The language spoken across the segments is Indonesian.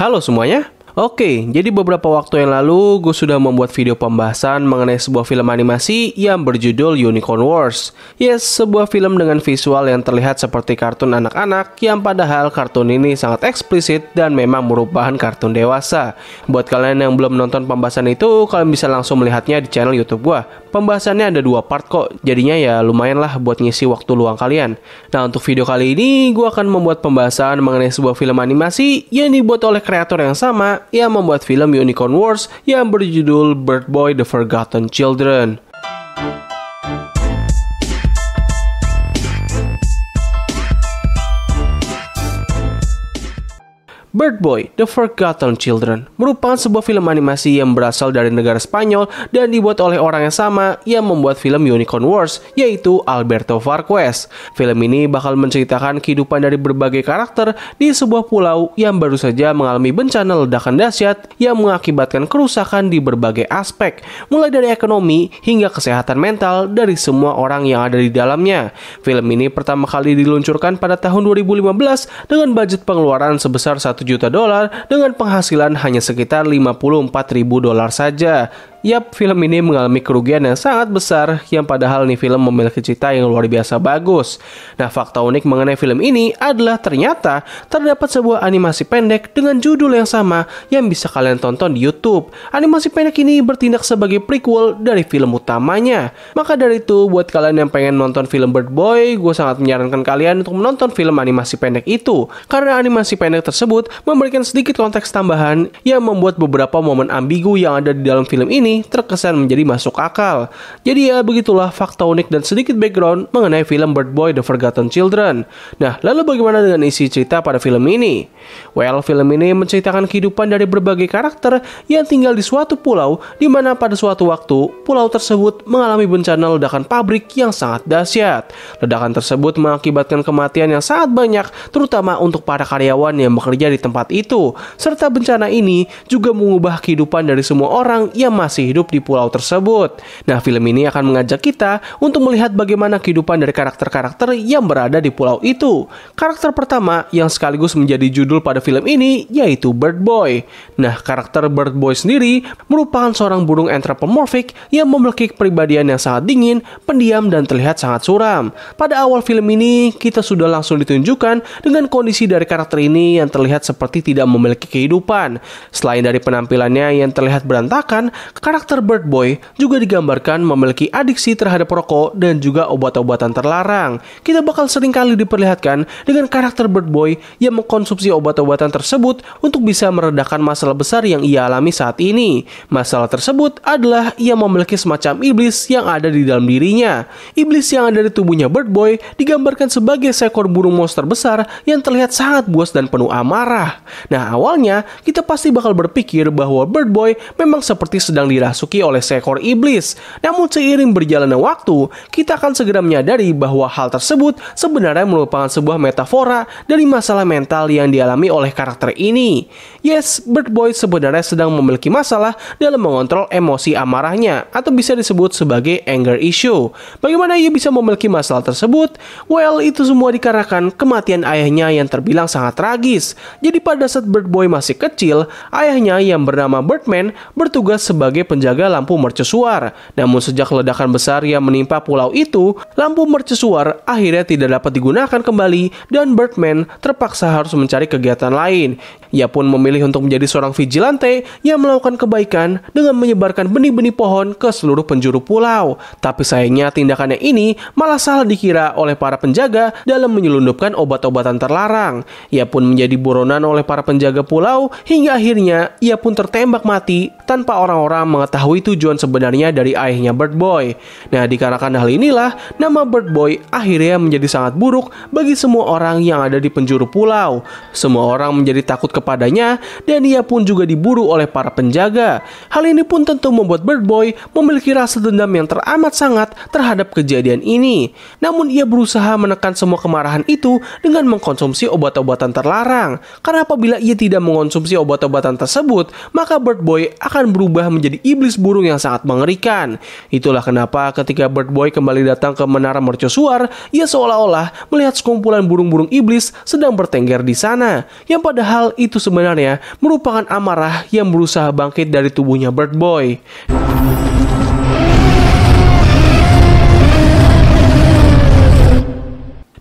Halo semuanya. Oke, jadi beberapa waktu yang lalu gue sudah membuat video pembahasan mengenai sebuah film animasi yang berjudul Unicorn Wars. Yes, sebuah film dengan visual yang terlihat seperti kartun anak-anak yang padahal kartun ini sangat eksplisit dan memang merupakan kartun dewasa. Buat kalian yang belum nonton pembahasan itu, kalian bisa langsung melihatnya di channel YouTube gue. Pembahasannya ada dua part kok, jadinya ya lumayan lah buat ngisi waktu luang kalian. Nah untuk video kali ini, gue akan membuat pembahasan mengenai sebuah film animasi yang dibuat oleh kreator yang sama yang membuat film Unicorn Wars yang berjudul Bird Boy The Forgotten Children. Bird Boy, The Forgotten Children merupakan sebuah film animasi yang berasal dari negara Spanyol dan dibuat oleh orang yang sama yang membuat film Unicorn Wars, yaitu Alberto Farquez. Film ini bakal menceritakan kehidupan dari berbagai karakter di sebuah pulau yang baru saja mengalami bencana ledakan dahsyat yang mengakibatkan kerusakan di berbagai aspek, mulai dari ekonomi hingga kesehatan mental dari semua orang yang ada di dalamnya. Film ini pertama kali diluncurkan pada tahun 2015 dengan budget pengeluaran sebesar 1 1 juta dolar dengan penghasilan hanya sekitar 54 ribu dolar saja. Yap, film ini mengalami kerugian yang sangat besar yang padahal nih film memiliki cerita yang luar biasa bagus. Nah, fakta unik mengenai film ini adalah ternyata terdapat sebuah animasi pendek dengan judul yang sama yang bisa kalian tonton di YouTube. Animasi pendek ini bertindak sebagai prequel dari film utamanya. Maka dari itu, buat kalian yang pengen nonton film Bird Boy, gue sangat menyarankan kalian untuk menonton film animasi pendek itu. Karena animasi pendek tersebut memberikan sedikit konteks tambahan yang membuat beberapa momen ambigu yang ada di dalam film ini ini terkesan menjadi masuk akal. Jadi ya begitulah fakta unik dan sedikit background mengenai film Bird Boy The Forgotten Children. Nah, lalu bagaimana dengan isi cerita pada film ini? Well, film ini menceritakan kehidupan dari berbagai karakter yang tinggal di suatu pulau di mana pada suatu waktu pulau tersebut mengalami bencana ledakan pabrik yang sangat dahsyat. Ledakan tersebut mengakibatkan kematian yang sangat banyak terutama untuk para karyawan yang bekerja di tempat itu. Serta bencana ini juga mengubah kehidupan dari semua orang yang masih masih hidup di pulau tersebut. Nah, film ini akan mengajak kita untuk melihat bagaimana kehidupan dari karakter-karakter yang berada di pulau itu. Karakter pertama yang sekaligus menjadi judul pada film ini yaitu Bird Boy. Nah, karakter Bird Boy sendiri merupakan seorang burung anthropomorphic yang memiliki kepribadian yang sangat dingin, pendiam, dan terlihat sangat suram. Pada awal film ini, kita sudah langsung ditunjukkan dengan kondisi dari karakter ini yang terlihat seperti tidak memiliki kehidupan. Selain dari penampilannya yang terlihat berantakan, Karakter Bird Boy juga digambarkan memiliki adiksi terhadap rokok dan juga obat-obatan terlarang. Kita bakal seringkali diperlihatkan dengan karakter Bird Boy yang mengkonsumsi obat-obatan tersebut untuk bisa meredakan masalah besar yang ia alami saat ini. Masalah tersebut adalah ia memiliki semacam iblis yang ada di dalam dirinya. Iblis yang ada di tubuhnya Bird Boy digambarkan sebagai seekor burung monster besar yang terlihat sangat buas dan penuh amarah. Nah awalnya kita pasti bakal berpikir bahwa Bird Boy memang seperti sedang di dirasuki oleh seekor iblis. Namun seiring berjalannya waktu, kita akan segera menyadari bahwa hal tersebut sebenarnya merupakan sebuah metafora dari masalah mental yang dialami oleh karakter ini. Yes, Bird Boy sebenarnya sedang memiliki masalah dalam mengontrol emosi amarahnya atau bisa disebut sebagai anger issue. Bagaimana ia bisa memiliki masalah tersebut? Well, itu semua dikarenakan kematian ayahnya yang terbilang sangat tragis. Jadi pada saat Bird Boy masih kecil, ayahnya yang bernama Birdman bertugas sebagai penjaga lampu mercusuar. Namun sejak ledakan besar yang menimpa pulau itu, lampu mercusuar akhirnya tidak dapat digunakan kembali dan Birdman terpaksa harus mencari kegiatan lain. Ia pun memilih untuk menjadi seorang vigilante yang melakukan kebaikan dengan menyebarkan benih-benih pohon ke seluruh penjuru pulau. Tapi sayangnya tindakannya ini malah salah dikira oleh para penjaga dalam menyelundupkan obat-obatan terlarang. Ia pun menjadi buronan oleh para penjaga pulau hingga akhirnya ia pun tertembak mati tanpa orang-orang mengetahui tujuan sebenarnya dari ayahnya Bird Boy. Nah, dikarenakan hal inilah, nama Bird Boy akhirnya menjadi sangat buruk bagi semua orang yang ada di penjuru pulau. Semua orang menjadi takut kepadanya, dan ia pun juga diburu oleh para penjaga. Hal ini pun tentu membuat Bird Boy memiliki rasa dendam yang teramat sangat terhadap kejadian ini. Namun ia berusaha menekan semua kemarahan itu dengan mengkonsumsi obat-obatan terlarang. Karena apabila ia tidak mengonsumsi obat-obatan tersebut, maka Bird Boy akan berubah menjadi iblis burung yang sangat mengerikan. Itulah kenapa ketika Bird Boy kembali datang ke Menara Mercusuar, ia seolah-olah melihat sekumpulan burung-burung iblis sedang bertengger di sana, yang padahal itu sebenarnya merupakan amarah yang berusaha bangkit dari tubuhnya Bird Boy.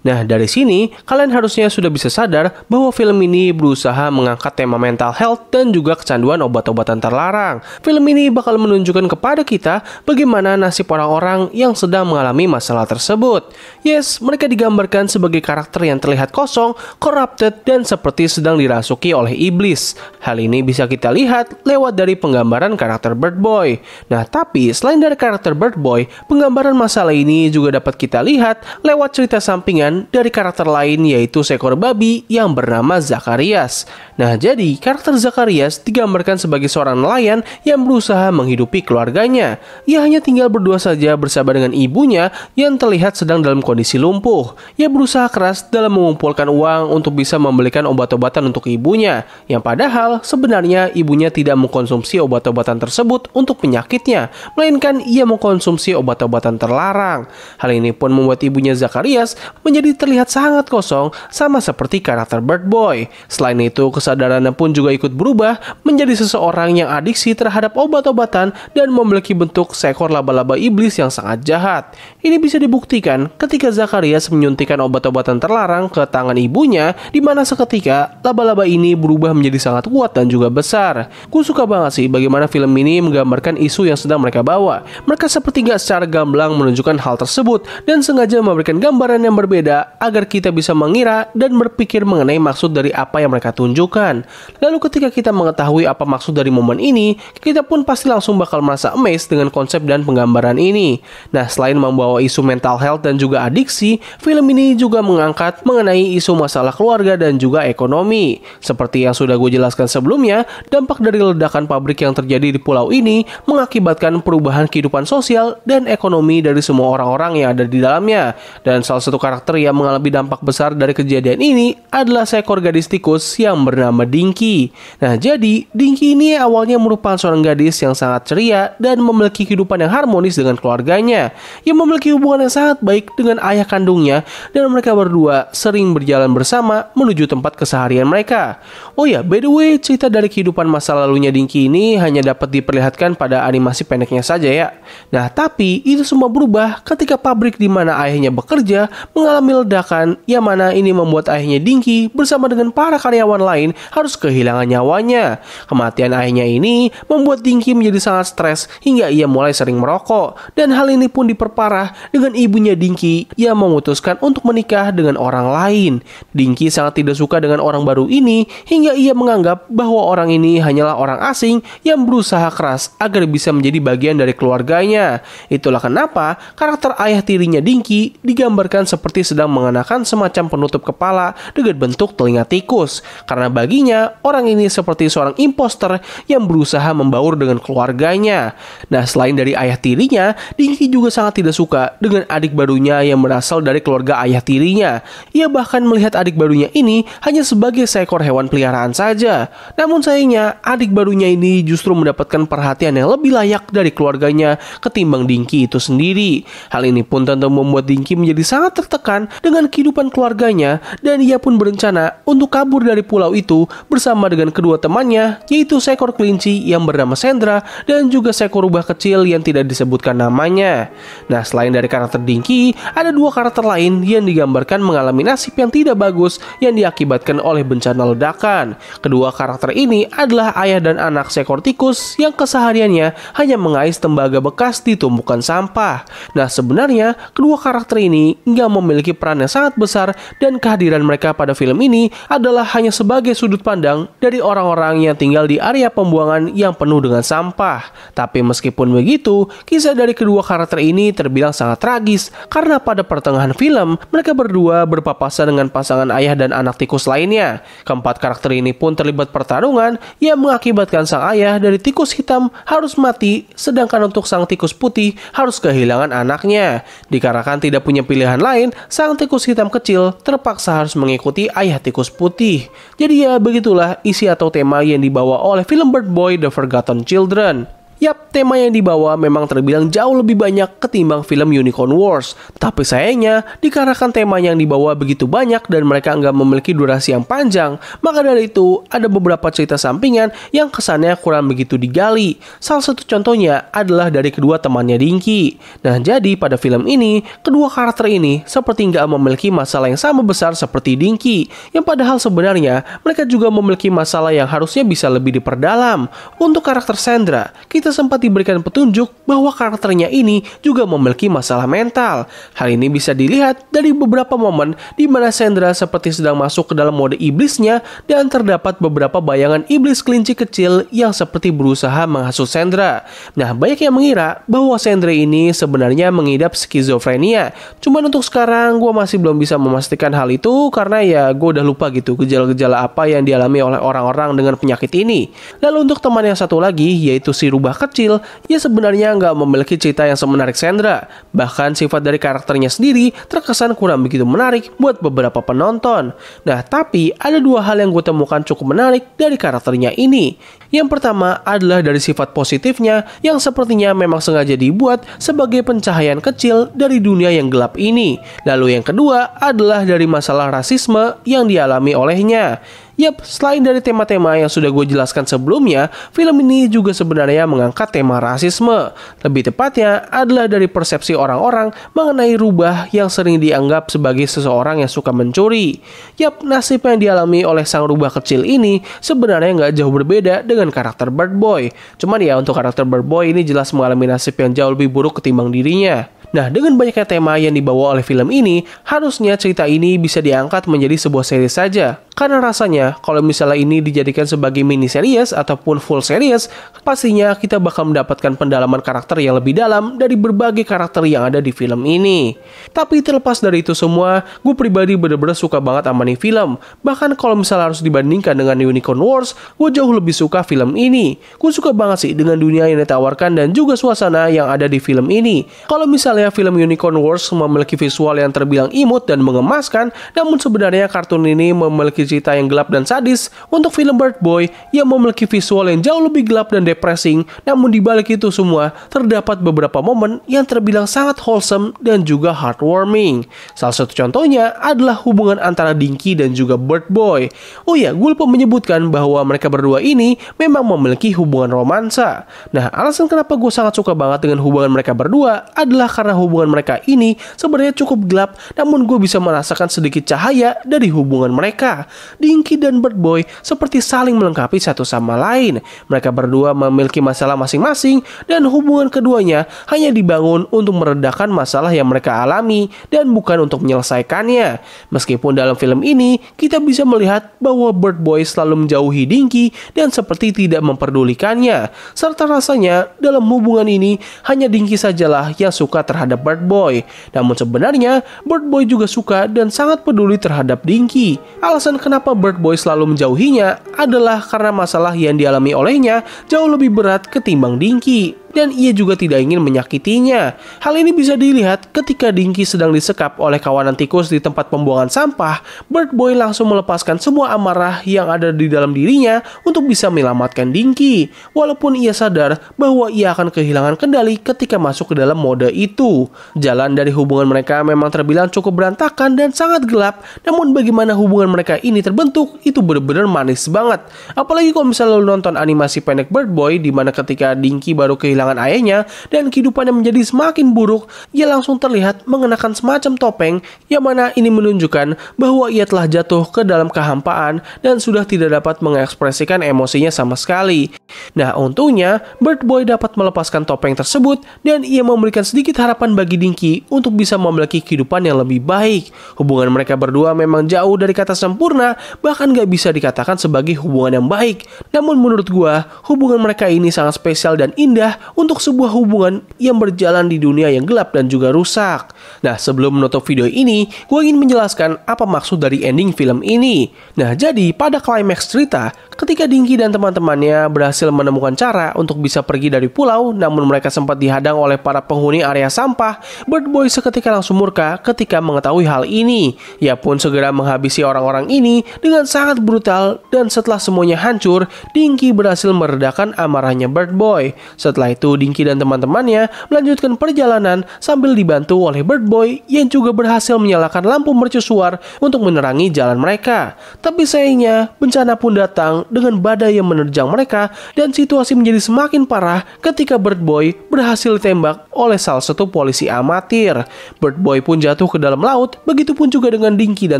Nah, dari sini kalian harusnya sudah bisa sadar bahwa film ini berusaha mengangkat tema mental health dan juga kecanduan obat-obatan terlarang. Film ini bakal menunjukkan kepada kita bagaimana nasib orang-orang yang sedang mengalami masalah tersebut. Yes, mereka digambarkan sebagai karakter yang terlihat kosong, corrupted, dan seperti sedang dirasuki oleh iblis. Hal ini bisa kita lihat lewat dari penggambaran karakter Bird Boy. Nah, tapi selain dari karakter Bird Boy, penggambaran masalah ini juga dapat kita lihat lewat cerita sampingan dari karakter lain yaitu seekor babi yang bernama Zakarias. Nah, jadi karakter Zakarias digambarkan sebagai seorang nelayan yang berusaha menghidupi keluarganya. Ia hanya tinggal berdua saja bersama dengan ibunya yang terlihat sedang dalam kondisi lumpuh. Ia berusaha keras dalam mengumpulkan uang untuk bisa membelikan obat-obatan untuk ibunya, yang padahal sebenarnya ibunya tidak mengkonsumsi obat-obatan tersebut untuk penyakitnya, melainkan ia mengkonsumsi obat-obatan terlarang. Hal ini pun membuat ibunya Zakarias menjadi menjadi terlihat sangat kosong sama seperti karakter Bird Boy. Selain itu, kesadarannya pun juga ikut berubah menjadi seseorang yang adiksi terhadap obat-obatan dan memiliki bentuk seekor laba-laba iblis yang sangat jahat. Ini bisa dibuktikan ketika Zakarias menyuntikan obat-obatan terlarang ke tangan ibunya di mana seketika laba-laba ini berubah menjadi sangat kuat dan juga besar. Gue suka banget sih bagaimana film ini menggambarkan isu yang sedang mereka bawa. Mereka seperti gak secara gamblang menunjukkan hal tersebut dan sengaja memberikan gambaran yang berbeda berbeda agar kita bisa mengira dan berpikir mengenai maksud dari apa yang mereka tunjukkan. Lalu ketika kita mengetahui apa maksud dari momen ini, kita pun pasti langsung bakal merasa amazed dengan konsep dan penggambaran ini. Nah, selain membawa isu mental health dan juga adiksi, film ini juga mengangkat mengenai isu masalah keluarga dan juga ekonomi. Seperti yang sudah gue jelaskan sebelumnya, dampak dari ledakan pabrik yang terjadi di pulau ini mengakibatkan perubahan kehidupan sosial dan ekonomi dari semua orang-orang yang ada di dalamnya. Dan salah satu karakter yang mengalami dampak besar dari kejadian ini adalah seekor gadis tikus yang bernama Dinky. Nah, jadi Dinky ini awalnya merupakan seorang gadis yang sangat ceria dan memiliki kehidupan yang harmonis dengan keluarganya, yang memiliki hubungan yang sangat baik dengan ayah kandungnya dan mereka berdua sering berjalan bersama menuju tempat keseharian mereka. Oh ya, by the way, cerita dari kehidupan masa lalunya Dinky ini hanya dapat diperlihatkan pada animasi pendeknya saja ya. Nah, tapi itu semua berubah ketika pabrik di mana ayahnya bekerja mengalami ledakan yang mana ini membuat ayahnya Dinky bersama dengan para karyawan lain harus kehilangan nyawanya. Kematian ayahnya ini membuat Dinky menjadi sangat stres hingga ia mulai sering merokok dan hal ini pun diperparah dengan ibunya Dinky yang memutuskan untuk menikah dengan orang lain. Dinky sangat tidak suka dengan orang baru ini hingga ia menganggap bahwa orang ini hanyalah orang asing yang berusaha keras agar bisa menjadi bagian dari keluarganya. Itulah kenapa karakter ayah tirinya Dinky digambarkan seperti sedang sedang mengenakan semacam penutup kepala dengan bentuk telinga tikus, karena baginya orang ini seperti seorang imposter yang berusaha membaur dengan keluarganya. Nah, selain dari ayah tirinya, Dinky juga sangat tidak suka dengan adik barunya yang berasal dari keluarga ayah tirinya. Ia bahkan melihat adik barunya ini hanya sebagai seekor hewan peliharaan saja. Namun sayangnya, adik barunya ini justru mendapatkan perhatian yang lebih layak dari keluarganya ketimbang Dinky itu sendiri. Hal ini pun tentu membuat Dinky menjadi sangat tertekan dengan kehidupan keluarganya dan ia pun berencana untuk kabur dari pulau itu bersama dengan kedua temannya yaitu seekor kelinci yang bernama Sendra dan juga seekor rubah kecil yang tidak disebutkan namanya. Nah selain dari karakter Dinky, ada dua karakter lain yang digambarkan mengalami nasib yang tidak bagus yang diakibatkan oleh bencana ledakan. Kedua karakter ini adalah ayah dan anak seekor tikus yang kesehariannya hanya mengais tembaga bekas di tumpukan sampah. Nah sebenarnya kedua karakter ini nggak memiliki peran yang sangat besar dan kehadiran mereka pada film ini adalah hanya sebagai sudut pandang dari orang-orang yang tinggal di area pembuangan yang penuh dengan sampah. Tapi meskipun begitu, kisah dari kedua karakter ini terbilang sangat tragis karena pada pertengahan film mereka berdua berpapasan dengan pasangan ayah dan anak tikus lainnya. Keempat karakter ini pun terlibat pertarungan yang mengakibatkan sang ayah dari tikus hitam harus mati sedangkan untuk sang tikus putih harus kehilangan anaknya. Dikarenakan tidak punya pilihan lain, sang sang tikus hitam kecil terpaksa harus mengikuti ayah tikus putih. Jadi ya begitulah isi atau tema yang dibawa oleh film Bird Boy The Forgotten Children. Yap, tema yang dibawa memang terbilang jauh lebih banyak ketimbang film Unicorn Wars. Tapi sayangnya, dikarenakan tema yang dibawa begitu banyak dan mereka nggak memiliki durasi yang panjang, maka dari itu ada beberapa cerita sampingan yang kesannya kurang begitu digali. Salah satu contohnya adalah dari kedua temannya Dinky. Nah, jadi pada film ini, kedua karakter ini seperti nggak memiliki masalah yang sama besar seperti Dinky, yang padahal sebenarnya mereka juga memiliki masalah yang harusnya bisa lebih diperdalam. Untuk karakter Sandra, kita kita sempat diberikan petunjuk bahwa karakternya ini juga memiliki masalah mental. Hal ini bisa dilihat dari beberapa momen di mana Sandra seperti sedang masuk ke dalam mode iblisnya dan terdapat beberapa bayangan iblis kelinci kecil yang seperti berusaha menghasut Sandra. Nah, banyak yang mengira bahwa Sandra ini sebenarnya mengidap skizofrenia. Cuman untuk sekarang gue masih belum bisa memastikan hal itu karena ya gue udah lupa gitu gejala-gejala apa yang dialami oleh orang-orang dengan penyakit ini. Lalu untuk teman yang satu lagi yaitu si rubah kecil, ia sebenarnya nggak memiliki cerita yang semenarik Sandra. Bahkan sifat dari karakternya sendiri terkesan kurang begitu menarik buat beberapa penonton. Nah, tapi ada dua hal yang gue temukan cukup menarik dari karakternya ini. Yang pertama adalah dari sifat positifnya yang sepertinya memang sengaja dibuat sebagai pencahayaan kecil dari dunia yang gelap ini. Lalu yang kedua adalah dari masalah rasisme yang dialami olehnya. Yap, selain dari tema-tema yang sudah gue jelaskan sebelumnya, film ini juga sebenarnya mengangkat tema rasisme. Lebih tepatnya adalah dari persepsi orang-orang mengenai rubah yang sering dianggap sebagai seseorang yang suka mencuri. Yap, nasib yang dialami oleh sang rubah kecil ini sebenarnya nggak jauh berbeda dengan karakter Bird Boy. Cuman ya untuk karakter Bird Boy ini jelas mengalami nasib yang jauh lebih buruk ketimbang dirinya. Nah, dengan banyaknya tema yang dibawa oleh film ini, harusnya cerita ini bisa diangkat menjadi sebuah seri saja. Karena rasanya kalau misalnya ini dijadikan sebagai mini series ataupun full series, pastinya kita bakal mendapatkan pendalaman karakter yang lebih dalam dari berbagai karakter yang ada di film ini. Tapi terlepas dari itu semua, gue pribadi bener-bener suka banget sama nih film. Bahkan kalau misalnya harus dibandingkan dengan Unicorn Wars, gue jauh lebih suka film ini. Gue suka banget sih dengan dunia yang ditawarkan dan juga suasana yang ada di film ini. Kalau misalnya film Unicorn Wars memiliki visual yang terbilang imut dan mengemaskan, namun sebenarnya kartun ini memiliki cerita yang gelap dan sadis untuk film Bird Boy yang memiliki visual yang jauh lebih gelap dan depressing, namun di balik itu semua terdapat beberapa momen yang terbilang sangat wholesome dan juga heartwarming. Salah satu contohnya adalah hubungan antara Dinky dan juga Bird Boy. Oh ya, gue lupa menyebutkan bahwa mereka berdua ini memang memiliki hubungan romansa. Nah, alasan kenapa gue sangat suka banget dengan hubungan mereka berdua adalah karena hubungan mereka ini sebenarnya cukup gelap, namun gue bisa merasakan sedikit cahaya dari hubungan mereka. Dinky dan Bird Boy seperti saling melengkapi satu sama lain. Mereka berdua memiliki masalah masing-masing dan hubungan keduanya hanya dibangun untuk meredakan masalah yang mereka alami dan bukan untuk menyelesaikannya. Meskipun dalam film ini kita bisa melihat bahwa Bird Boy selalu menjauhi Dinky dan seperti tidak memperdulikannya, serta rasanya dalam hubungan ini hanya Dinky sajalah yang suka terhadap Bird Boy. Namun sebenarnya Bird Boy juga suka dan sangat peduli terhadap Dinky. Alasan kenapa kenapa Bird Boy selalu menjauhinya adalah karena masalah yang dialami olehnya jauh lebih berat ketimbang Dinky dan ia juga tidak ingin menyakitinya. Hal ini bisa dilihat ketika Dinky sedang disekap oleh kawanan tikus di tempat pembuangan sampah, Bird Boy langsung melepaskan semua amarah yang ada di dalam dirinya untuk bisa menyelamatkan Dinky, walaupun ia sadar bahwa ia akan kehilangan kendali ketika masuk ke dalam mode itu. Jalan dari hubungan mereka memang terbilang cukup berantakan dan sangat gelap, namun bagaimana hubungan mereka ini terbentuk itu benar-benar manis banget. Apalagi kalau misalnya lo nonton animasi pendek Bird Boy di mana ketika Dinky baru kehilangan kehilangan ayahnya dan kehidupannya menjadi semakin buruk, ia langsung terlihat mengenakan semacam topeng yang mana ini menunjukkan bahwa ia telah jatuh ke dalam kehampaan dan sudah tidak dapat mengekspresikan emosinya sama sekali. Nah, untungnya Bird Boy dapat melepaskan topeng tersebut dan ia memberikan sedikit harapan bagi Dinky untuk bisa memiliki kehidupan yang lebih baik. Hubungan mereka berdua memang jauh dari kata sempurna, bahkan gak bisa dikatakan sebagai hubungan yang baik. Namun menurut gua, hubungan mereka ini sangat spesial dan indah untuk sebuah hubungan yang berjalan di dunia yang gelap dan juga rusak. Nah, sebelum menutup video ini, gue ingin menjelaskan apa maksud dari ending film ini. Nah, jadi pada klimaks cerita, ketika Dinky dan teman-temannya berhasil menemukan cara untuk bisa pergi dari pulau, namun mereka sempat dihadang oleh para penghuni area sampah, Bird Boy seketika langsung murka ketika mengetahui hal ini. Ia pun segera menghabisi orang-orang ini dengan sangat brutal dan setelah semuanya hancur, Dinky berhasil meredakan amarahnya Bird Boy. Setelah itu Dinky dan teman-temannya melanjutkan perjalanan sambil dibantu oleh Bird Boy yang juga berhasil menyalakan lampu mercusuar untuk menerangi jalan mereka. Tapi sayangnya, bencana pun datang dengan badai yang menerjang mereka dan situasi menjadi semakin parah ketika Bird Boy berhasil ditembak oleh salah satu polisi amatir. Bird Boy pun jatuh ke dalam laut, begitupun juga dengan Dinky dan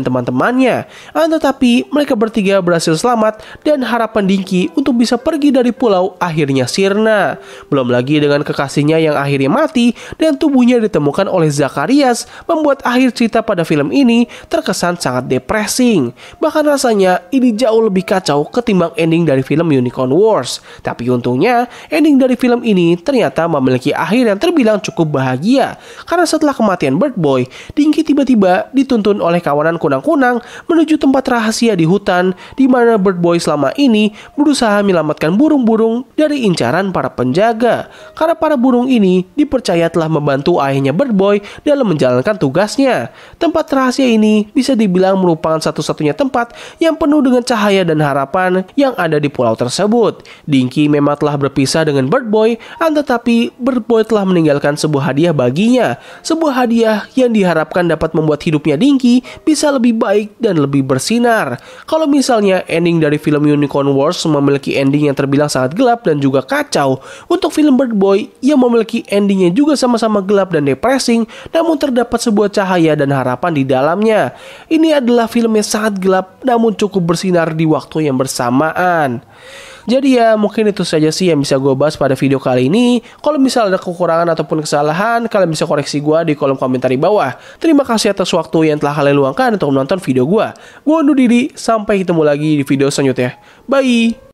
teman-temannya. Ah, tetapi mereka bertiga berhasil selamat dan harapan Dinky untuk bisa pergi dari pulau akhirnya sirna. Belum lagi dengan kekasihnya yang akhirnya mati dan tubuhnya ditemukan oleh Zakarias membuat akhir cerita pada film ini terkesan sangat depressing. Bahkan rasanya ini jauh lebih kacau ketimbang ending dari film Unicorn Wars. Tapi untungnya ending dari film ini ternyata memiliki akhir yang terbilang cukup bahagia karena setelah kematian Bird Boy, Dinky tiba-tiba dituntun oleh kawanan kunang-kunang menuju tempat rahasia di hutan di mana Bird Boy selama ini berusaha menyelamatkan burung-burung dari incaran para penjaga karena para burung ini dipercaya telah membantu ayahnya Bird Boy dalam menjalankan tugasnya. Tempat rahasia ini bisa dibilang merupakan satu-satunya tempat yang penuh dengan cahaya dan harapan yang ada di pulau tersebut. Dinky memang telah berpisah dengan Bird Boy, tetapi Bird Boy telah meninggalkan sebuah hadiah baginya, sebuah hadiah yang diharapkan dapat membuat hidupnya Dinky bisa lebih baik dan lebih bersinar. Kalau misalnya ending dari film Unicorn Wars memiliki ending yang terbilang sangat gelap dan juga kacau, untuk film film Bird Boy yang memiliki endingnya juga sama-sama gelap dan depressing, namun terdapat sebuah cahaya dan harapan di dalamnya. Ini adalah film yang sangat gelap namun cukup bersinar di waktu yang bersamaan. Jadi ya mungkin itu saja sih yang bisa gue bahas pada video kali ini. Kalau misal ada kekurangan ataupun kesalahan, kalian bisa koreksi gue di kolom komentar di bawah. Terima kasih atas waktu yang telah kalian luangkan untuk menonton video gue. Gue undur diri, sampai ketemu lagi di video selanjutnya. Bye!